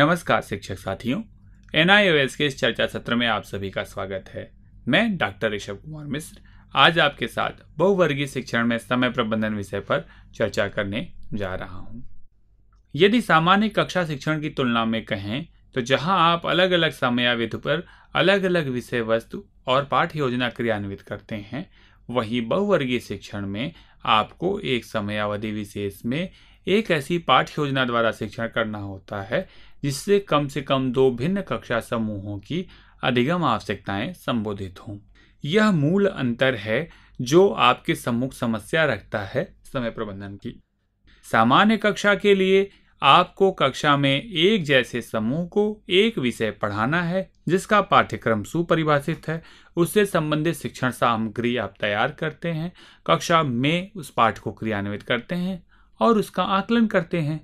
नमस्कार शिक्षक साथियों एन के इस चर्चा सत्र में आप सभी का स्वागत है मैं डॉक्टर ऋषभ कुमार मिश्र आज आपके साथ बहुवर्गीय शिक्षण में समय प्रबंधन विषय पर चर्चा करने जा रहा हूँ यदि सामान्य कक्षा शिक्षण की तुलना में कहें तो जहाँ आप अलग अलग समयाविध पर अलग अलग विषय वस्तु और पाठ योजना क्रियान्वित करते हैं वहीं बहुवर्गीय शिक्षण में आपको एक समयावधि विशेष में एक ऐसी पाठ योजना द्वारा शिक्षण करना होता है जिससे कम से कम दो भिन्न कक्षा समूहों की अधिगम आवश्यकताएं संबोधित हों यह मूल अंतर है जो आपके सम्मुख समस्या रखता है समय प्रबंधन की सामान्य कक्षा के लिए आपको कक्षा में एक जैसे समूह को एक विषय पढ़ाना है जिसका पाठ्यक्रम सुपरिभाषित है उससे संबंधित शिक्षण सामग्री आप तैयार करते हैं कक्षा में उस पाठ को क्रियान्वित करते हैं और उसका आकलन करते हैं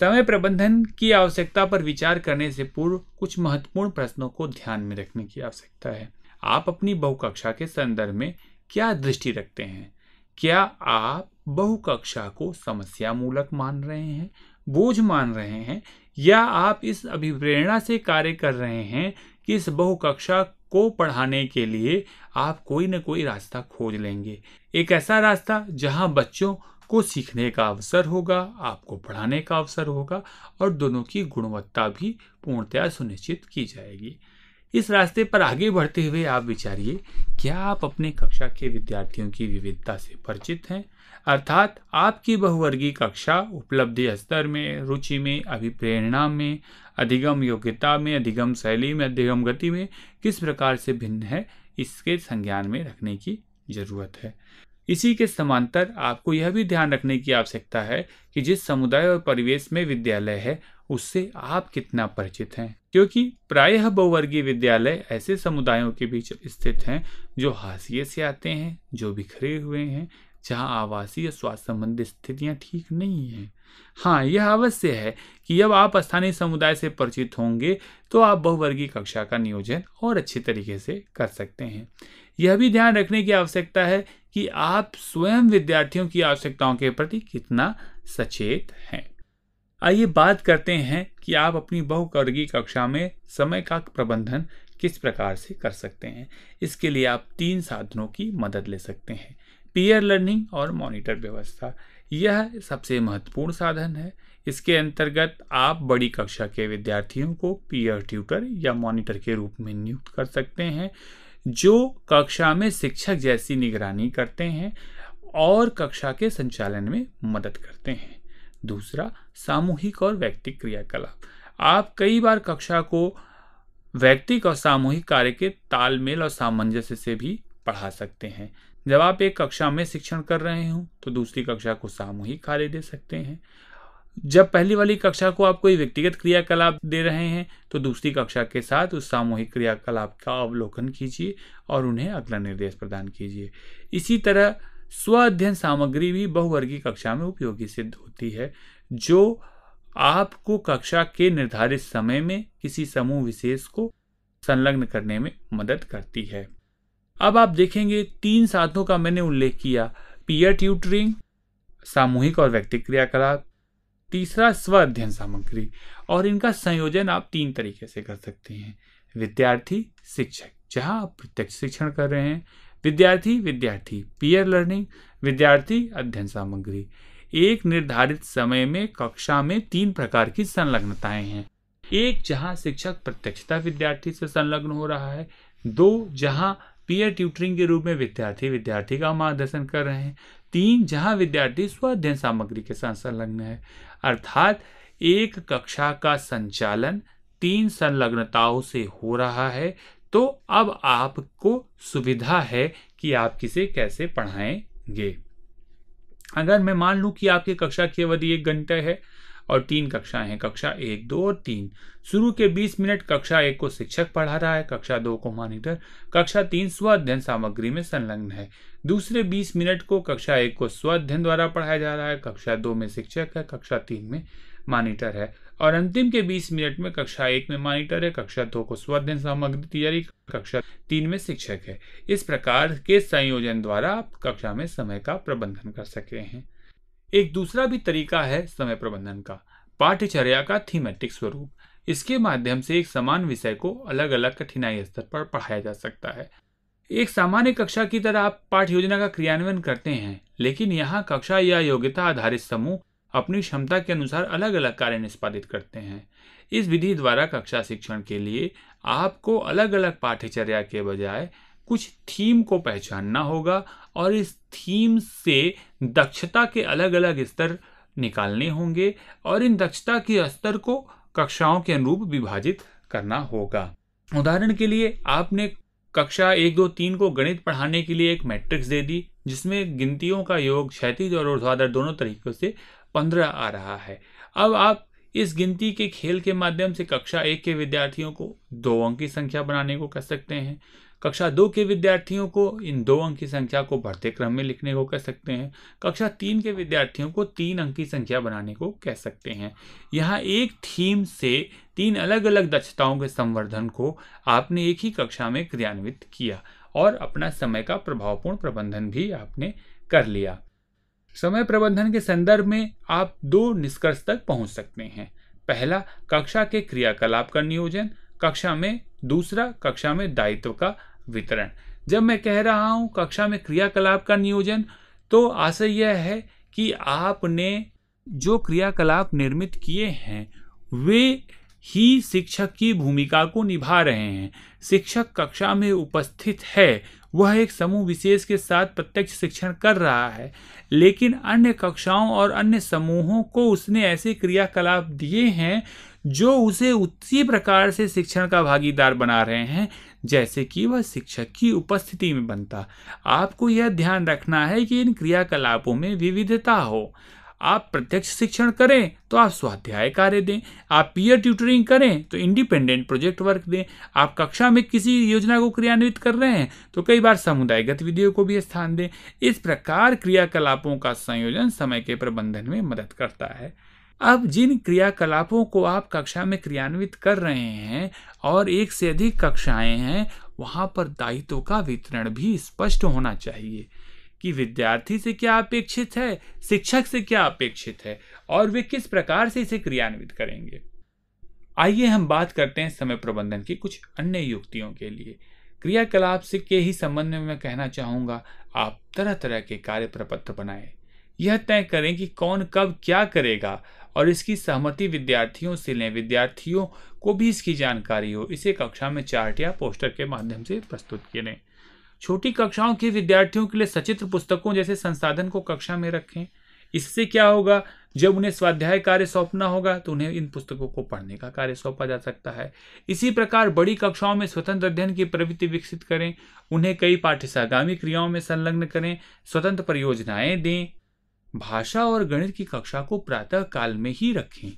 समय प्रबंधन की आवश्यकता पर विचार करने से पूर्व कुछ महत्वपूर्ण प्रश्नों को ध्यान में रखने की आवश्यकता है आप अपनी बहुकक्षा के संदर्भ में क्या दृष्टि रखते हैं क्या आप बहुकक्षा को समस्या मूलक मान रहे हैं बोझ मान रहे हैं या आप इस अभिप्रेरणा से कार्य कर रहे हैं कि इस बहुकक्षा को पढ़ाने के लिए आप कोई न कोई रास्ता खोज लेंगे एक ऐसा रास्ता जहां बच्चों आपको सीखने का अवसर होगा आपको पढ़ाने का अवसर होगा और दोनों की गुणवत्ता भी पूर्णतया सुनिश्चित की जाएगी इस रास्ते पर आगे बढ़ते हुए आप विचारिए क्या आप अपने कक्षा के विद्यार्थियों की विविधता से परिचित हैं अर्थात आपकी बहुवर्गीय कक्षा उपलब्धि स्तर में रुचि में अभिप्रेरणा में अधिगम योग्यता में अधिगम शैली में अधिगम गति में किस प्रकार से भिन्न है इसके संज्ञान में रखने की ज़रूरत है इसी के समांतर आपको यह भी ध्यान रखने की आवश्यकता है कि जिस समुदाय और परिवेश में विद्यालय है उससे आप कितना परिचित हैं क्योंकि प्रायः बहुवर्गीय विद्यालय ऐसे समुदायों के बीच स्थित हैं जो हाशिए से आते हैं जो बिखरे हुए हैं जहाँ आवासीय स्वास्थ्य संबंधी स्थितियाँ ठीक नहीं हैं हाँ यह अवश्य है कि जब आप स्थानीय समुदाय से परिचित होंगे तो आप बहुवर्गीय कक्षा का नियोजन और अच्छे तरीके से कर सकते हैं यह भी ध्यान रखने की आवश्यकता है कि आप स्वयं विद्यार्थियों की आवश्यकताओं के प्रति कितना सचेत हैं आइए बात करते हैं कि आप अपनी बहुकर्गी कक्षा में समय का प्रबंधन किस प्रकार से कर सकते हैं इसके लिए आप तीन साधनों की मदद ले सकते हैं पीयर लर्निंग और मॉनिटर व्यवस्था यह सबसे महत्वपूर्ण साधन है इसके अंतर्गत आप बड़ी कक्षा के विद्यार्थियों को पीयर ट्यूटर या मॉनिटर के रूप में नियुक्त कर सकते हैं जो कक्षा में शिक्षक जैसी निगरानी करते हैं और कक्षा के संचालन में मदद करते हैं दूसरा सामूहिक और व्यक्तिक क्रियाकलाप आप कई बार कक्षा को व्यक्तिक और सामूहिक कार्य के तालमेल और सामंजस्य से भी पढ़ा सकते हैं जब आप एक कक्षा में शिक्षण कर रहे हो तो दूसरी कक्षा को सामूहिक कार्य दे सकते हैं जब पहली वाली कक्षा को आप कोई व्यक्तिगत क्रियाकलाप दे रहे हैं तो दूसरी कक्षा के साथ उस सामूहिक क्रियाकलाप का अवलोकन कीजिए और उन्हें अगला निर्देश प्रदान कीजिए इसी तरह स्व अध्ययन सामग्री भी बहुवर्गीय कक्षा में उपयोगी सिद्ध होती है जो आपको कक्षा के निर्धारित समय में किसी समूह विशेष को संलग्न करने में मदद करती है अब आप देखेंगे तीन साधनों का मैंने उल्लेख किया पीयर ट्यूटरिंग सामूहिक और व्यक्तिक क्रियाकलाप तीसरा स्व अध्ययन सामग्री और इनका संयोजन आप तीन तरीके से कर सकते हैं विद्यार्थी शिक्षक जहां आप प्रत्यक्ष शिक्षण कर रहे हैं विद्यार्थी विद्यार्थी पीयर लर्निंग विद्यार्थी अध्ययन सामग्री एक निर्धारित समय में कक्षा में तीन प्रकार की संलग्नताएं हैं एक जहां शिक्षक प्रत्यक्षता विद्यार्थी से संलग्न हो रहा है दो जहां पीयर ट्यूटरिंग के रूप में विद्यार्थी विद्यार्थी का मार्गदर्शन कर रहे हैं तीन जहां विद्यार्थी स्व अध्ययन सामग्री के साथ संलग्न है अर्थात एक कक्षा का संचालन तीन संलग्नताओं से हो रहा है तो अब आपको सुविधा है कि आप किसे कैसे पढ़ाएंगे अगर मैं मान लूं कि आपकी कक्षा की अवधि एक घंटे है और तीन कक्षाएं हैं कक्षा एक दो और तीन शुरू के बीस मिनट कक्षा एक को शिक्षक पढ़ा रहा है कक्षा दो को मॉनिटर कक्षा तीन अध्ययन सामग्री में संलग्न है दूसरे 20 मिनट को कक्षा एक को अध्ययन द्वारा पढ़ाया जा रहा है कक्षा दो में शिक्षक है कक्षा तीन में मॉनिटर है और अंतिम के 20 मिनट में कक्षा एक में मॉनिटर है कक्षा दो को अध्ययन सामग्री दी जा रही कक्षा तीन में शिक्षक है इस प्रकार के संयोजन द्वारा आप कक्षा में समय का प्रबंधन कर सकते हैं एक दूसरा भी तरीका है समय प्रबंधन का पाठ्यचर्या का थीमेटिक स्वरूप इसके माध्यम से एक समान विषय को अलग अलग कठिनाई स्तर पर पढ़ाया जा सकता है एक सामान्य कक्षा की तरह आप पाठ योजना का क्रियान्वयन करते हैं लेकिन यहाँ कक्षा या योग्यता आधारित समूह अपनी क्षमता के अनुसार अलग अलग कार्य निष्पादित करते हैं इस विधि द्वारा कक्षा शिक्षण के लिए आपको अलग अलग पाठ्यचर्या के बजाय कुछ थीम को पहचानना होगा और इस थीम से दक्षता के अलग अलग स्तर निकालने होंगे और इन दक्षता के स्तर को कक्षाओं के अनुरूप विभाजित करना होगा उदाहरण के लिए आपने कक्षा एक दो तीन को गणित पढ़ाने के लिए एक मैट्रिक्स दे दी जिसमें गिनतियों का योग क्षैतिज और ऊर्ध्वाधर दोनों तरीकों से पंद्रह आ रहा है अब आप इस गिनती के खेल के माध्यम से कक्षा एक के विद्यार्थियों को दो अंक की संख्या बनाने को कह सकते हैं कक्षा दो के विद्यार्थियों को इन दो अंक की संख्या को बढ़ते क्रम में लिखने को कह सकते हैं कक्षा तीन के विद्यार्थियों को तीन अंक की संख्या बनाने को कह सकते हैं यहाँ एक थीम से तीन अलग अलग दक्षताओं के संवर्धन को आपने एक ही कक्षा में क्रियान्वित किया और अपना समय का प्रभावपूर्ण प्रबंधन भी आपने कर लिया समय प्रबंधन के संदर्भ में आप दो निष्कर्ष तक पहुंच सकते हैं पहला कक्षा के क्रियाकलाप का नियोजन कक्षा में दूसरा कक्षा में दायित्व का वितरण जब मैं कह रहा हूं कक्षा में क्रियाकलाप का नियोजन तो आशय यह है कि आपने जो क्रियाकलाप निर्मित किए हैं वे ही शिक्षक की भूमिका को निभा रहे हैं शिक्षक कक्षा में उपस्थित है वह एक समूह विशेष के साथ प्रत्यक्ष शिक्षण कर रहा है लेकिन अन्य कक्षाओं और अन्य समूहों को उसने ऐसे क्रियाकलाप दिए हैं जो उसे उसी प्रकार से शिक्षण का भागीदार बना रहे हैं जैसे कि वह शिक्षक की उपस्थिति में बनता आपको यह ध्यान रखना है कि इन क्रियाकलापों में विविधता हो आप प्रत्यक्ष शिक्षण करें तो आप स्वाध्याय कार्य दें आप पीयर ट्यूटरिंग करें तो इंडिपेंडेंट प्रोजेक्ट वर्क दें आप कक्षा में किसी योजना को क्रियान्वित कर रहे हैं तो कई बार समुदाय गतिविधियों को भी स्थान दें इस प्रकार क्रियाकलापों का संयोजन समय के प्रबंधन में मदद करता है अब जिन क्रियाकलापों को आप कक्षा में क्रियान्वित कर रहे हैं और एक से अधिक कक्षाएं हैं वहाँ पर दायित्व का वितरण भी स्पष्ट होना चाहिए कि विद्यार्थी से क्या अपेक्षित है शिक्षक से क्या अपेक्षित है और वे किस प्रकार से इसे क्रियान्वित करेंगे आइए हम बात करते हैं समय प्रबंधन की कुछ अन्य युक्तियों के लिए क्रियाकलाप से के ही संबंध में मैं कहना चाहूँगा आप तरह तरह के कार्य प्रपत्र बनाएं यह तय करें कि कौन कब क्या करेगा और इसकी सहमति विद्यार्थियों से लें विद्यार्थियों को भी इसकी जानकारी हो इसे कक्षा में चार्ट या पोस्टर के माध्यम से प्रस्तुत लें छोटी कक्षाओं के विद्यार्थियों के लिए सचित्र पुस्तकों जैसे संसाधन को कक्षा में रखें इससे क्या होगा जब उन्हें स्वाध्याय कार्य सौंपना होगा तो उन्हें इन पुस्तकों को पढ़ने का कार्य सौंपा जा सकता है इसी प्रकार बड़ी कक्षाओं में स्वतंत्र अध्ययन की प्रवृत्ति विकसित करें उन्हें कई पाठ्य सहगामी क्रियाओं में संलग्न करें स्वतंत्र परियोजनाएं दें भाषा और गणित की कक्षा को प्रातः काल में ही रखें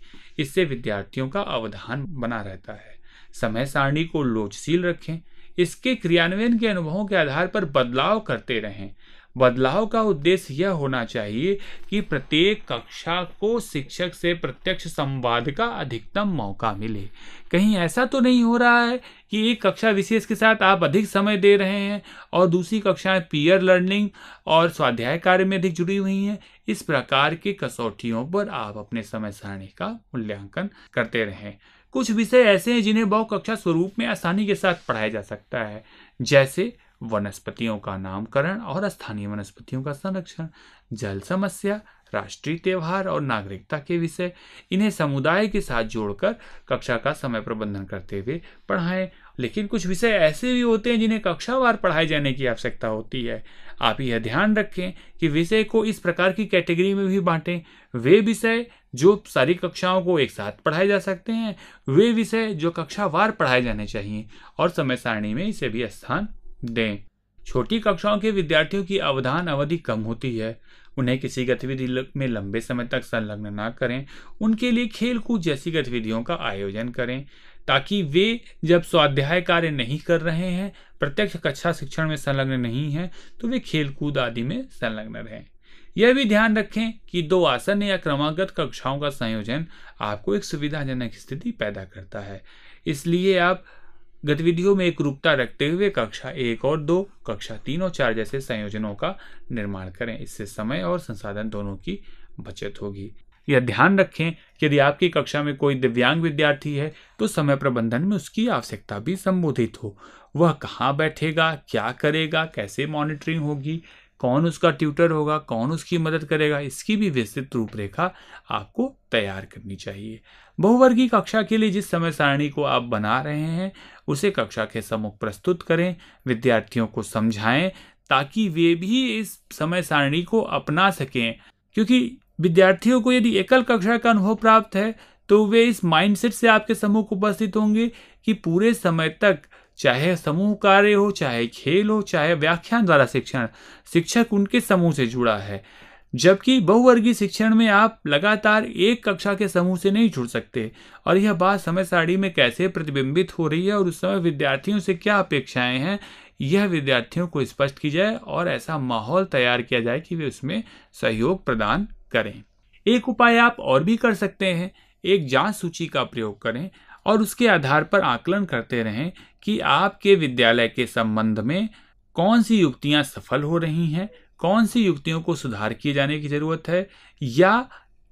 इससे विद्यार्थियों का अवधान बना रहता है समय सारणी को लोचशील रखें इसके क्रियान्वयन के अनुभवों के आधार पर बदलाव करते रहें बदलाव का उद्देश्य यह होना चाहिए कि प्रत्येक कक्षा को शिक्षक से प्रत्यक्ष संवाद का अधिकतम मौका मिले कहीं ऐसा तो नहीं हो रहा है कि एक कक्षा विशेष के साथ आप अधिक समय दे रहे हैं और दूसरी कक्षाएं पीयर लर्निंग और स्वाध्याय कार्य में अधिक जुड़ी हुई हैं इस प्रकार के कसौटियों पर आप अपने समय सारणी का मूल्यांकन करते रहें कुछ विषय ऐसे हैं जिन्हें बहु कक्षा स्वरूप में आसानी के साथ पढ़ाया जा सकता है जैसे वनस्पतियों का नामकरण और स्थानीय वनस्पतियों का संरक्षण जल समस्या राष्ट्रीय त्यौहार और नागरिकता के विषय इन्हें समुदाय के साथ जोड़कर कक्षा का समय प्रबंधन करते हुए पढ़ाएं लेकिन कुछ विषय ऐसे भी होते हैं जिन्हें कक्षावार पढ़ाए जाने की आवश्यकता होती है आप यह ध्यान रखें कि विषय को इस प्रकार की कैटेगरी में भी बांटें वे विषय जो सारी कक्षाओं को एक साथ पढ़ाए जा सकते हैं वे विषय जो कक्षावार पढ़ाए जाने चाहिए और समय सारणी में इसे भी स्थान दें छोटी कक्षाओं के विद्यार्थियों की अवधान अवधि कम होती है उन्हें किसी गतिविधि में लंबे समय तक संलग्न ना करें उनके लिए खेल कूद जैसी गतिविधियों का आयोजन करें ताकि वे जब स्वाध्याय कार्य नहीं कर रहे हैं प्रत्यक्ष कक्षा शिक्षण में संलग्न नहीं है तो वे खेलकूद आदि में संलग्न रहें यह भी ध्यान रखें कि दो आसन या क्रमागत कक्षाओं का संयोजन आपको एक सुविधाजनक स्थिति पैदा करता है इसलिए आप गतिविधियों में एक रूपता रखते हुए कक्षा एक और दो कक्षा तीन और चार जैसे संयोजनों का निर्माण करें इससे समय और संसाधन दोनों की बचत होगी यह ध्यान रखें कि यदि आपकी कक्षा में कोई दिव्यांग विद्यार्थी है तो समय प्रबंधन में उसकी आवश्यकता भी संबोधित हो वह कहाँ बैठेगा क्या करेगा कैसे मॉनिटरिंग होगी कौन उसका ट्यूटर होगा कौन उसकी मदद करेगा इसकी भी विस्तृत रूपरेखा आपको तैयार करनी चाहिए बहुवर्गी कक्षा के लिए जिस समय सारणी को आप बना रहे हैं उसे कक्षा के सम्मुख प्रस्तुत करें विद्यार्थियों को समझाएं ताकि वे भी इस समय सारणी को अपना सकें क्योंकि विद्यार्थियों को यदि एकल कक्षा का अनुभव प्राप्त है तो वे इस माइंडसेट से आपके सम्मुख उपस्थित होंगे कि पूरे समय तक चाहे समूह कार्य हो चाहे खेल हो चाहे व्याख्यान द्वारा शिक्षण शिक्षक उनके समूह से जुड़ा है जबकि बहुवर्गीय शिक्षण में आप लगातार एक कक्षा के समूह से नहीं जुड़ सकते और यह बात समय सारणी में कैसे प्रतिबिंबित हो रही है और उस समय विद्यार्थियों से क्या अपेक्षाएं हैं यह विद्यार्थियों को स्पष्ट की जाए और ऐसा माहौल तैयार किया जाए कि वे उसमें सहयोग प्रदान करें एक उपाय आप और भी कर सकते हैं एक जांच सूची का प्रयोग करें और उसके आधार पर आकलन करते रहें कि आपके विद्यालय के संबंध में कौन सी युक्तियां सफल हो रही हैं कौन सी युक्तियों को सुधार किए जाने की ज़रूरत है या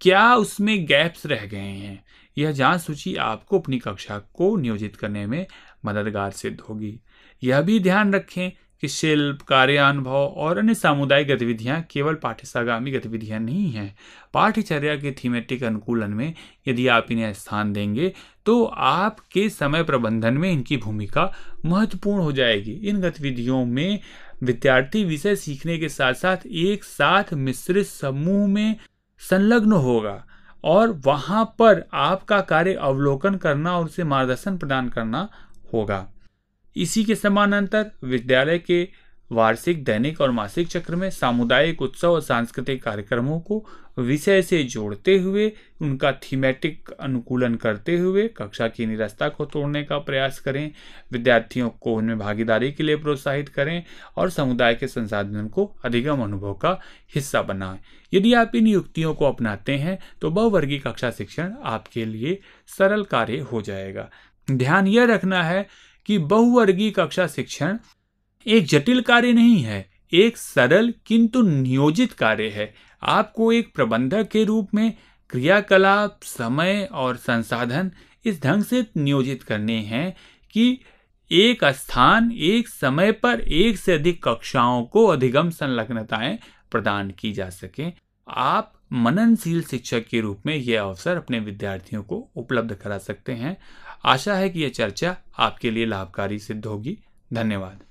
क्या उसमें गैप्स रह गए हैं यह जांच सूची आपको अपनी कक्षा को नियोजित करने में मददगार सिद्ध होगी यह भी ध्यान रखें कि शिल्प कार्यानुभव और अन्य सामुदायिक गतिविधियां केवल पाठ्यसागामी गतिविधियां नहीं हैं पाठ्यचर्या के थीमेटिक अनुकूलन में यदि आप इन्हें स्थान देंगे तो आपके समय प्रबंधन में इनकी भूमिका महत्वपूर्ण हो जाएगी इन गतिविधियों में विद्यार्थी विषय सीखने के साथ साथ एक साथ मिश्रित समूह में संलग्न होगा और वहां पर आपका कार्य अवलोकन करना और उसे मार्गदर्शन प्रदान करना होगा इसी के समानांतर विद्यालय के वार्षिक दैनिक और मासिक चक्र में सामुदायिक उत्सव और सांस्कृतिक कार्यक्रमों को विषय से जोड़ते हुए उनका थीमेटिक अनुकूलन करते हुए कक्षा की निरस्ता को तोड़ने का प्रयास करें विद्यार्थियों को उनमें भागीदारी के लिए प्रोत्साहित करें और समुदाय के संसाधन को अधिगम अनुभव का हिस्सा बनाएं यदि आप इन युक्तियों को अपनाते हैं तो बहुवर्गीय कक्षा शिक्षण आपके लिए सरल कार्य हो जाएगा ध्यान यह रखना है कि बहुवर्गीय कक्षा शिक्षण एक जटिल कार्य नहीं है एक सरल किंतु नियोजित कार्य है आपको एक प्रबंधक के रूप में क्रियाकलाप समय और संसाधन इस ढंग से नियोजित करने हैं कि एक स्थान एक समय पर एक से अधिक कक्षाओं को अधिगम संलग्नताएं प्रदान की जा सके आप मननशील शिक्षक के रूप में यह अवसर अपने विद्यार्थियों को उपलब्ध करा सकते हैं आशा है कि यह चर्चा आपके लिए लाभकारी सिद्ध होगी धन्यवाद